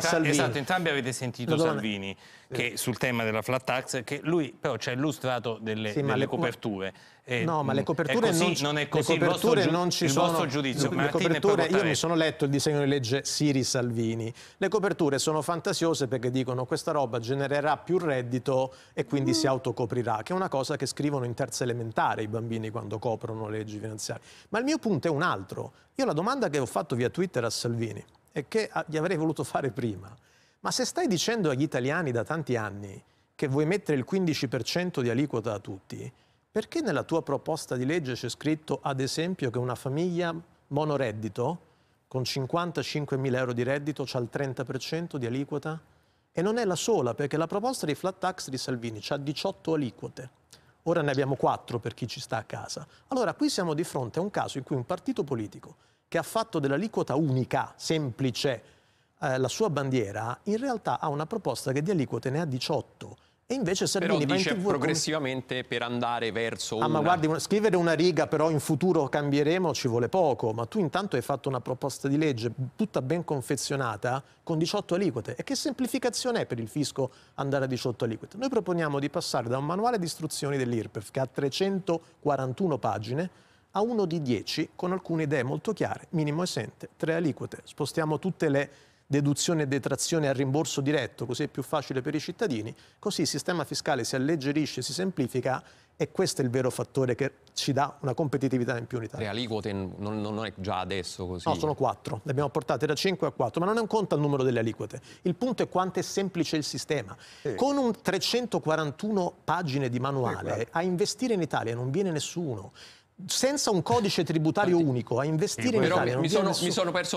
Salvini. Esatto, entrambi avete sentito Salvini eh. che, sul tema della flat tax, che lui però ci ha illustrato delle, sì, delle le, coperture. Eh, no, ma le mm, coperture, così, non, ci, non, così, le coperture vostro, non, ci sono. Il giudizio, le, le coperture, io mi sono letto il disegno di legge Siri Salvini. Le coperture sono fantasiose perché dicono questa roba genererà più reddito e quindi mm. si autocoprirà, che è una cosa che scrivono in terza elementare i bambini quando coprono le leggi finanziarie. Ma il mio punto è un altro. Io la domanda che ho fatto via Twitter a Salvini e che ah, gli avrei voluto fare prima. Ma se stai dicendo agli italiani da tanti anni che vuoi mettere il 15% di aliquota a tutti, perché nella tua proposta di legge c'è scritto, ad esempio, che una famiglia monoreddito con 55.000 euro di reddito ha il 30% di aliquota? E non è la sola, perché la proposta di flat tax di Salvini ha 18 aliquote. Ora ne abbiamo 4 per chi ci sta a casa. Allora qui siamo di fronte a un caso in cui un partito politico che ha fatto dell'aliquota unica, semplice, eh, la sua bandiera, in realtà ha una proposta che di aliquote ne ha 18. E invece Salvini però dice progressivamente come... per andare verso Ah una... ma guardi, scrivere una riga però in futuro cambieremo ci vuole poco, ma tu intanto hai fatto una proposta di legge tutta ben confezionata con 18 aliquote. E che semplificazione è per il fisco andare a 18 aliquote? Noi proponiamo di passare da un manuale di istruzioni dell'IRPEF che ha 341 pagine a uno di 10 con alcune idee molto chiare, minimo esente, tre aliquote. Spostiamo tutte le deduzioni e detrazioni al rimborso diretto, così è più facile per i cittadini, così il sistema fiscale si alleggerisce, si semplifica e questo è il vero fattore che ci dà una competitività in più in Italia. Le aliquote non, non, è già adesso così? No, sono quattro, le abbiamo portate da 5 a 4, ma non è un conto il numero delle aliquote, il punto è quanto è semplice il sistema. Eh. Con un 341 pagine di manuale, eh, a investire in Italia non viene nessuno, senza un codice tributario unico a investire in Italia. Mi sono, mi sono perso